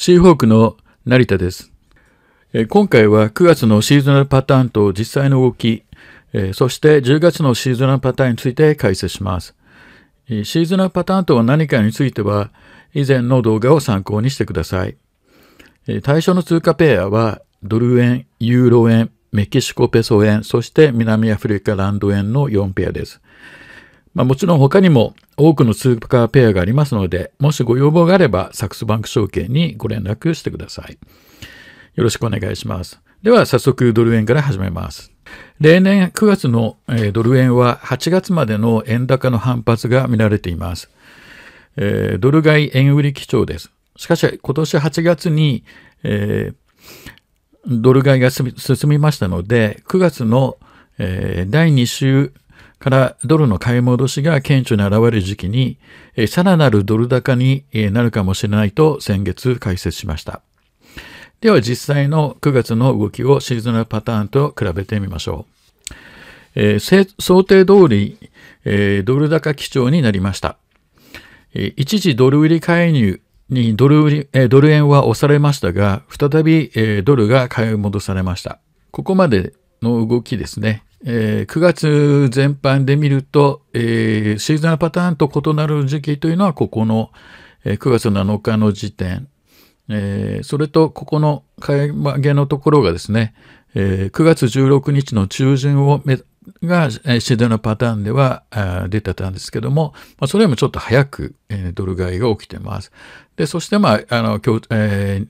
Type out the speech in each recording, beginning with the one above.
シーホークの成田です。今回は9月のシーズナルパターンと実際の動き、そして10月のシーズナルパターンについて解説します。シーズナルパターンとは何かについては、以前の動画を参考にしてください。対象の通貨ペアは、ドル円、ユーロ円、メキシコペソ円、そして南アフリカランド円の4ペアです。まあ、もちろん他にも多くのスーパーペアがありますので、もしご要望があれば、サックスバンク証券にご連絡してください。よろしくお願いします。では、早速ドル円から始めます。例年9月のドル円は8月までの円高の反発が見られています。えー、ドル買い円売り基調です。しかし、今年8月に、えー、ドル買いが進みましたので、9月の、えー、第2週からドルの買い戻しが顕著に現れる時期に、さらなるドル高になるかもしれないと先月解説しました。では実際の9月の動きをシーズナルパターンと比べてみましょう。えー、想定通り、えー、ドル高基調になりました。えー、一時ドル売り介入にドル売り、えー、ドル円は押されましたが、再び、えー、ドルが買い戻されました。ここまでの動きですね。えー、9月全般で見ると、えー、シーズナルパターンと異なる時期というのは、ここの、えー、9月7日の時点、えー、それと、ここの買い上げのところがですね、えー、9月16日の中旬をめが、えー、シーズナルパターンでは出てたんですけども、まあ、それよりもちょっと早く、えー、ドル買いが起きてます。で、そして、まあ、あの、今日、えー、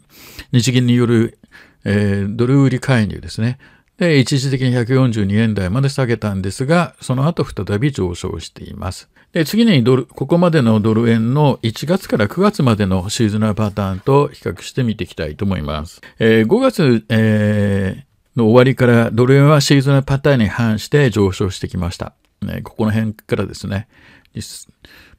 日銀による、えー、ドル売り介入ですね。で、一時的に142円台まで下げたんですが、その後再び上昇しています。で、次にドル、ここまでのドル円の1月から9月までのシーズナルパターンと比較してみていきたいと思います。えー、5月、えー、の終わりからドル円はシーズナルパターンに反して上昇してきました。ね、ここの辺からですね。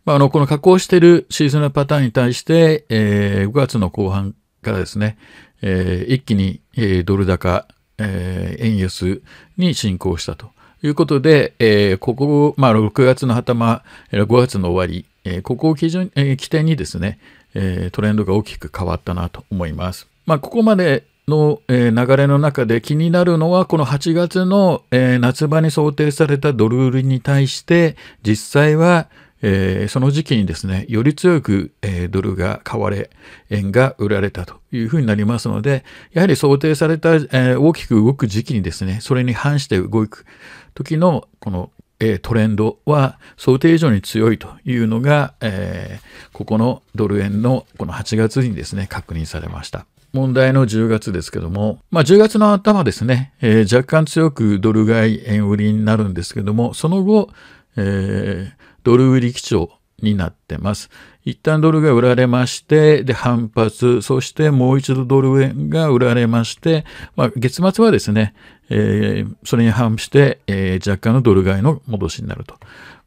まあ、あの、この加工しているシーズナルパターンに対して、えー、5月の後半からですね、えー、一気に、えー、ドル高、えー、円安に進行したということで、えー、ここ、まあ、6月の頭、5月の終わり、えー、ここを基準、えー、起点にですね、えー、トレンドが大きく変わったなと思います。まあ、ここまでの、えー、流れの中で気になるのは、この8月の、えー、夏場に想定されたドル売りに対して、実際は、えー、その時期にですね、より強く、えー、ドルが買われ、円が売られたというふうになりますので、やはり想定された、えー、大きく動く時期にですね、それに反して動く時のこの、えトレンドは想定以上に強いというのが、えここのドル円のこの8月にですね、確認されました。問題の10月ですけども、まあ、10月の頭ですね、えー、若干強くドル買い円売りになるんですけども、その後、えー、ドル売り基調になってます。一旦ドルが売られまして、で、反発、そしてもう一度ドル円が売られまして、まあ、月末はですね、えー、それに反して、えー、若干のドル買いの戻しになると。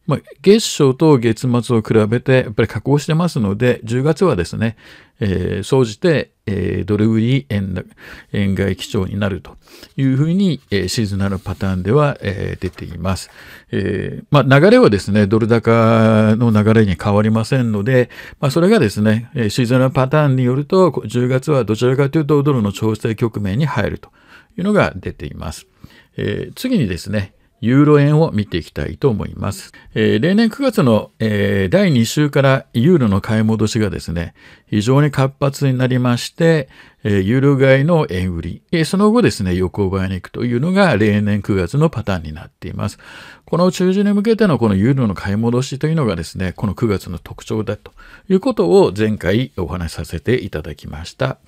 まあ、月初と月末を比べて、やっぱり加工してますので、10月はですね、えー、総じて、えー、ドル売り円円買い基調になるというふうに、えー、シーズナルパターンでは、えー、出ています。えーまあ、流れはですね、ドル高の流れに変わりませんので、まあ、それがですね、シーズナルパターンによると、10月はどちらかというとドルの調整局面に入るというのが出ています。えー、次にですね、ユーロ円を見ていきたいと思います。えー、例年9月の、えー、第2週からユーロの買い戻しがですね、非常に活発になりまして、えー、ユーロ買いの円売り、えー、その後ですね、横ばいに行くというのが例年9月のパターンになっています。この中旬に向けてのこのユーロの買い戻しというのがですね、この9月の特徴だということを前回お話しさせていただきました。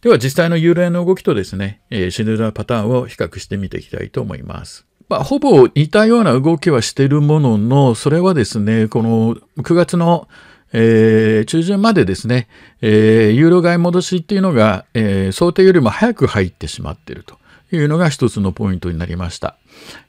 では実際のユーロ円の動きとですね、えー、シンデレラパターンを比較してみていきたいと思います。まあ、ほぼ似たような動きはしてるものの、それはですね、この9月のえー、中旬までですね、えー、ユーロ買い戻しっていうのが、えー、想定よりも早く入ってしまっているというのが一つのポイントになりました。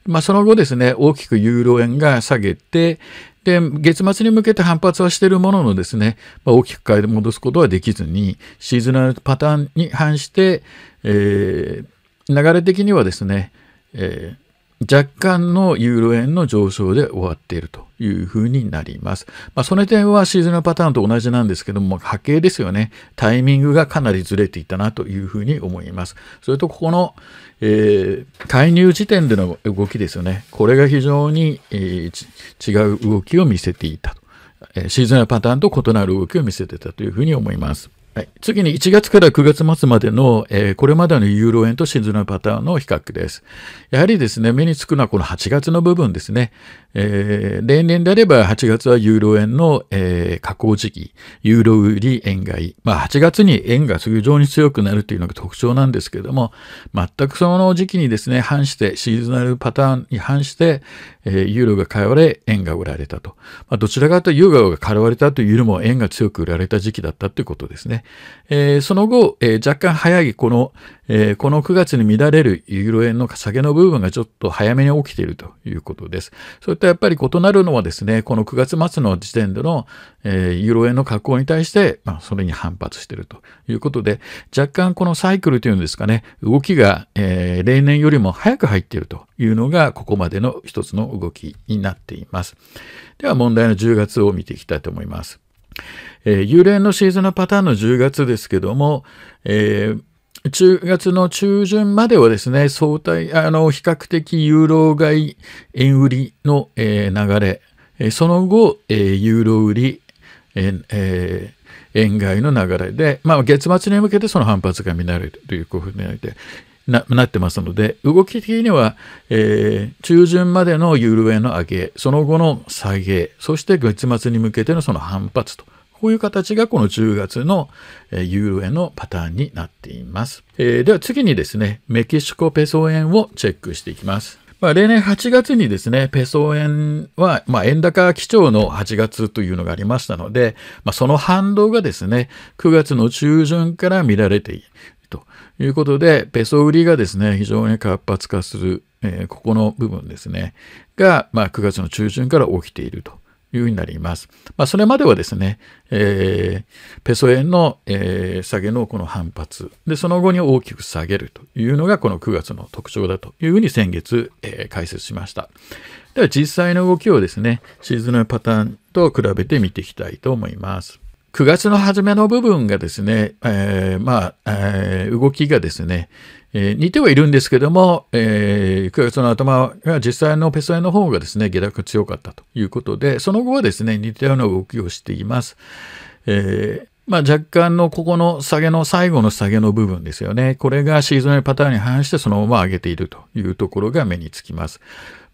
まあ、その後ですね、大きくユーロ円が下げて、で、月末に向けて反発はしているもののですね、まあ、大きく買い戻すことはできずに、シーズナルパターンに反して、え流れ的にはですね、えー若干のユーロ円の上昇で終わっているというふうになります。まあ、その点はシーズナルパターンと同じなんですけども、波形ですよね。タイミングがかなりずれていたなというふうに思います。それと、ここの、えー、介入時点での動きですよね。これが非常に、えー、違う動きを見せていたと。シーズナルパターンと異なる動きを見せていたというふうに思います。はい、次に1月から9月末までの、えー、これまでのユーロ円とシンズのパターンの比較です。やはりですね、目につくのはこの8月の部分ですね。えー、例年であれば8月はユーロ円の、えー、時期、ユーロ売り円買い。まあ8月に円が非常に強くなるというのが特徴なんですけれども、全くその時期にですね、反して、シーズナルパターンに反して、えユーロが買われ、円が売られたと。まあ、どちらかというとユーロが買われたというよりも円が強く売られた時期だったということですね。えその後、え若干早いこの、えこの9月に乱れるユーロ円の下げの部分がちょっと早めに起きているということです。それとやっぱり異なるのはですね、この9月末の時点での、えユーロ円の加工に対して、まあ、それに反発しているということで、若干このサイクルというんですかね、動きが、え例年よりも早く入っているというのが、ここまでの一つの動きになっています。では問題の10月を見ていきたいと思います。えー、幽霊のシーズンのパターンの10月ですけども、えー10月の中旬まではですね、相対、あの、比較的ユーロ買い円売りの、えー、流れ、えその後、えー、ユーロ売り、えーえー、円買いの流れで、まあ、月末に向けてその反発が見られるということで、なってますので、動き的には、えー、中旬までのユーロ円の上げ、その後の下げ、そして月末に向けてのその反発と、こういう形がこの10月のユーロ円のパターンになっています。えー、では次にですね、メキシコペソ円をチェックしていきます。まあ、例年8月にですね、ペソ円は、まあ、円高基調の8月というのがありましたので、まあ、その反動がですね、9月の中旬から見られてということで、ペソ売りがですね、非常に活発化する、えー、ここの部分ですね、が、まあ、9月の中旬から起きているというふうになります。まあ、それまではですね、えー、ペソ円の、えー、下げのこの反発、で、その後に大きく下げるというのが、この9月の特徴だというふうに先月、えー、解説しました。では、実際の動きをですね、シーズンのパターンと比べて見ていきたいと思います。9月の初めの部分がですね、えー、まあ、えー、動きがですね、えー、似てはいるんですけども、えー、9月の頭は実際のペソ円の方がですね、下落強かったということで、その後はですね、似たような動きをしています。えーまあ、若干のここの下げの最後の下げの部分ですよね。これがシーズナルパターンに反してそのまま上げているというところが目につきます。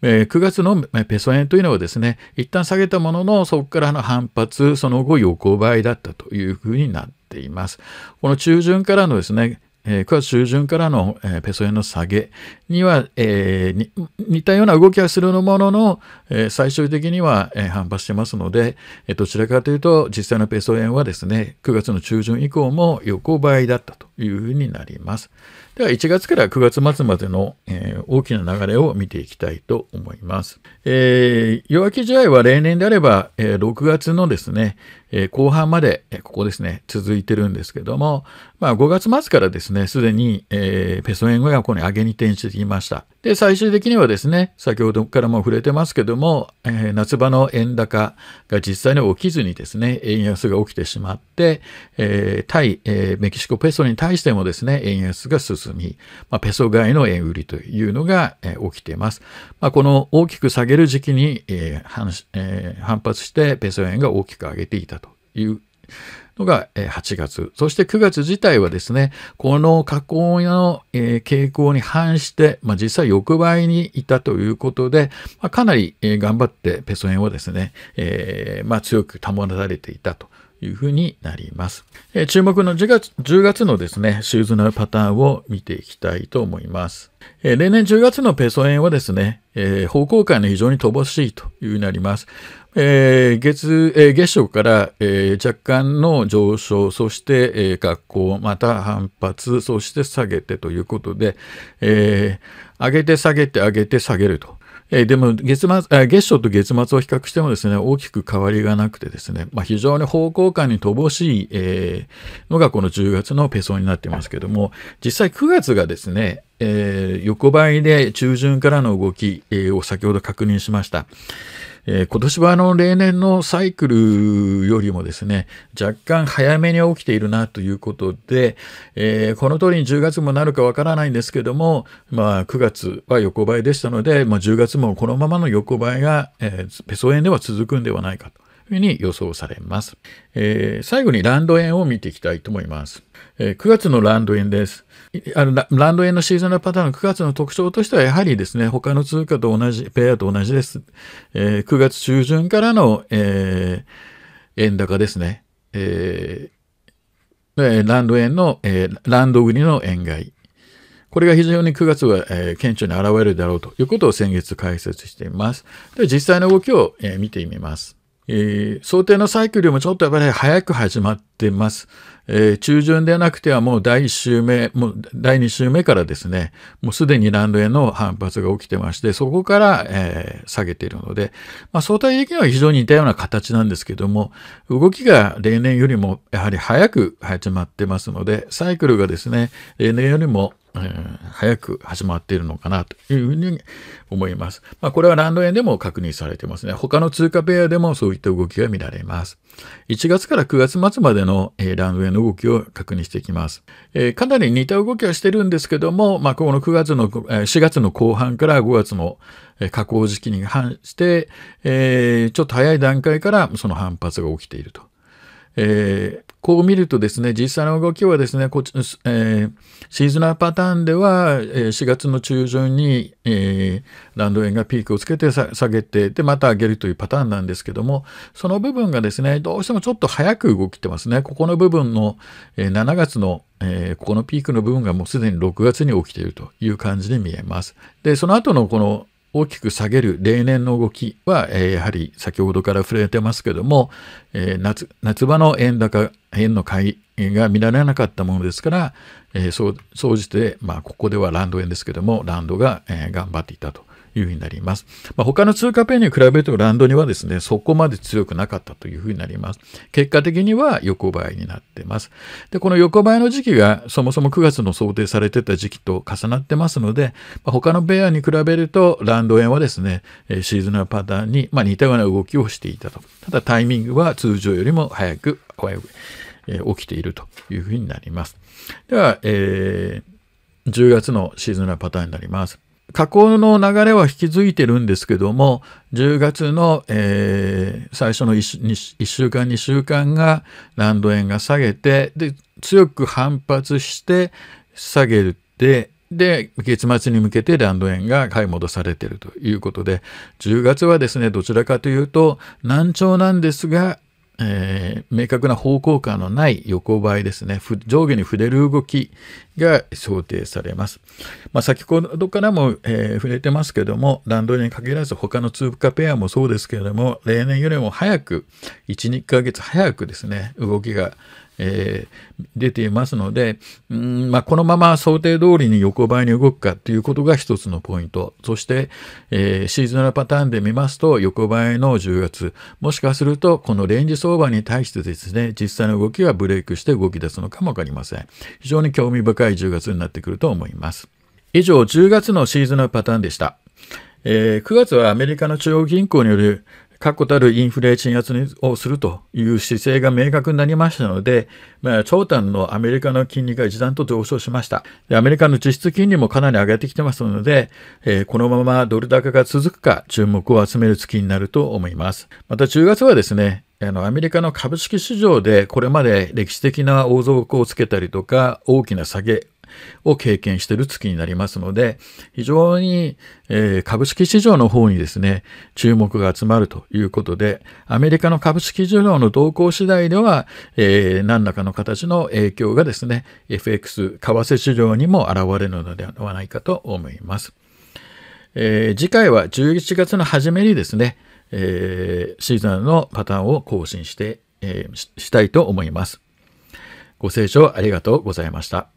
え9月のペソ円というのはですね、一旦下げたもののそこからの反発、その後横ばいだったというふうになっています。この中旬からのですね、えー、9月中旬からの、えー、ペソ円の下げには、えー、似たような動きはするものの、えー、最終的には、えー、反発してますので、えー、どちらかというと、実際のペソ円はですね、9月の中旬以降も横ばいだったと。いうふうになります。では1月から9月末までの、えー、大きな流れを見ていきたいと思います。えー、夜明け試合は例年であれば、えー、6月のですね、えー、後半まで、えー、ここですね、続いてるんですけども、まあ、5月末からですね、すでに、えー、ペソ円がここに上げに転じていました。で、最終的にはですね、先ほどからも触れてますけども、えー、夏場の円高が実際に起きずにですね、円安が起きてしまって、えー、対、えー、メキシコペソに対してもですね、円安が進み、まあ、ペソ買いの円売りというのが、えー、起きています。まあ、この大きく下げる時期に、えー反えー、反発してペソ円が大きく上げていたというのが8月。そして9月自体はですね、この加工の傾向に反して、まあ、実際横ばいにいたということで、まあ、かなり頑張ってペソ円をですね、えー、まあ、強く保たれていたと。いうふうになります。えー、注目の10月 ,10 月のですね、シューズナルパターンを見ていきたいと思います。えー、例年10月のペソ円はですね、えー、方向感が非常に乏しいというふうになります。えー、月、えー、月食から、えー、若干の上昇、そして、えー、また反発、そして下げてということで、えー、上げて下げて上げて下げると。えー、でも月末、月初と月末を比較してもですね、大きく変わりがなくてですね、まあ、非常に方向感に乏しい、えー、のがこの10月のペソになっていますけども、実際9月がですね、えー、横ばいで中旬からの動き、えー、を先ほど確認しました。えー、今年はあの例年のサイクルよりもですね、若干早めに起きているなということで、えー、この通りに10月もなるかわからないんですけども、まあ9月は横ばいでしたので、まあ、10月もこのままの横ばいが、えー、ペソ円では続くんではないかと。いうふうに予想されます。えー、最後にランド円を見ていきたいと思います。えー、9月のランド円です。あのランド円のシーズンのパターンの9月の特徴としては、やはりですね、他の通貨と同じ、ペアと同じです。えー、9月中旬からの、えー、円高ですね。えー、ランド円の、えー、ランド売りの円買い。これが非常に9月は、えー、顕著に現れるだろうということを先月解説しています。で実際の動きを、えー、見てみます。えー、想定のサイクルよりもちょっとやっぱり早く始まってます。えー、中旬でなくてはもう第1週目、もう第2週目からですね、もうすでにランドへの反発が起きてまして、そこから、えー、下げているので、まあ、相対的には非常に似たような形なんですけども、動きが例年よりもやはり早く始まってますので、サイクルがですね、例年よりもえー、早く始まっているのかなというふうに思います。まあ、これはランド円でも確認されてますね。他の通貨ペアでもそういった動きが見られます。1月から9月末までの、えー、ランド円の動きを確認していきます。えー、かなり似た動きはしてるんですけども、まあ、この9月の、4月の後半から5月の加工時期に反して、えー、ちょっと早い段階からその反発が起きていると。えこう見るとですね、実際の動きはですね、こえー、シーズナーパターンでは、えー、4月の中旬に、えー、ランド円がピークをつけて下げて、で、また上げるというパターンなんですけども、その部分がですね、どうしてもちょっと早く動きてますね。ここの部分の、えー、7月のえー、ここのピークの部分がもうすでに6月に起きているという感じに見えます。で、その後のこの大きく下げる例年の動きは、えー、やはり先ほどから触れてますけども、えー、夏夏場の円高、円の買いが見られなかったものですから、えー、そう、総じて、まあ、ここではランド円ですけども、ランドが、えー、頑張っていたと。いうふうになります。まあ、他の通貨ペアに比べるとランドにはですね、そこまで強くなかったというふうになります。結果的には横ばいになってます。で、この横ばいの時期がそもそも9月の想定されてた時期と重なってますので、まあ、他のペアに比べるとランド円はですね、シーズナルパターンに、まあ、似たような動きをしていたと。ただタイミングは通常よりも早く、え起きているというふうになります。では、えー、10月のシーズナルパターンになります。加工の流れは引き継いてるんですけども、10月の、えー、最初の 1, 1, 週間、2週間がランド円が下げて、で、強く反発して下げるって、で、月末に向けてランド円が買い戻されているということで、10月はですね、どちらかというと、難聴なんですが、えー、明確な方向感のない横ばいですね。上下に触れる動きが想定されます。まあ、先ほどからも、えー、触れてますけども、ランドに限らず他の通貨ペアもそうですけれども、例年よりも早く、1、2ヶ月早くですね、動きがえー、出ていますので、うんまあ、このまま想定通りに横ばいに動くかということが一つのポイント。そして、えー、シーズナルパターンで見ますと、横ばいの10月、もしかすると、このレンジ相場に対してですね、実際の動きはブレイクして動き出すのかもわかりません。非常に興味深い10月になってくると思います。以上、10月のシーズナルパターンでした。えー、9月はアメリカの中央銀行による確固たるインフレ鎮圧をするという姿勢が明確になりましたので、まあ、長短のアメリカの金利が一段と上昇しました。でアメリカの実質金利もかなり上げてきてますので、えー、このままドル高が続くか注目を集める月になると思います。また10月はですね、あの、アメリカの株式市場でこれまで歴史的な大底をつけたりとか、大きな下げを経験している月になりますので、非常に、えー、株式市場の方にですね、注目が集まるということで、アメリカの株式市場の動向次第では、えー、何らかの形の影響がですね、FX、為替市場にも現れるのではないかと思います。えー、次回は11月の初めにですね、えー、シーズンのパターンを更新して、えー、したいと思います。ご清聴ありがとうございました。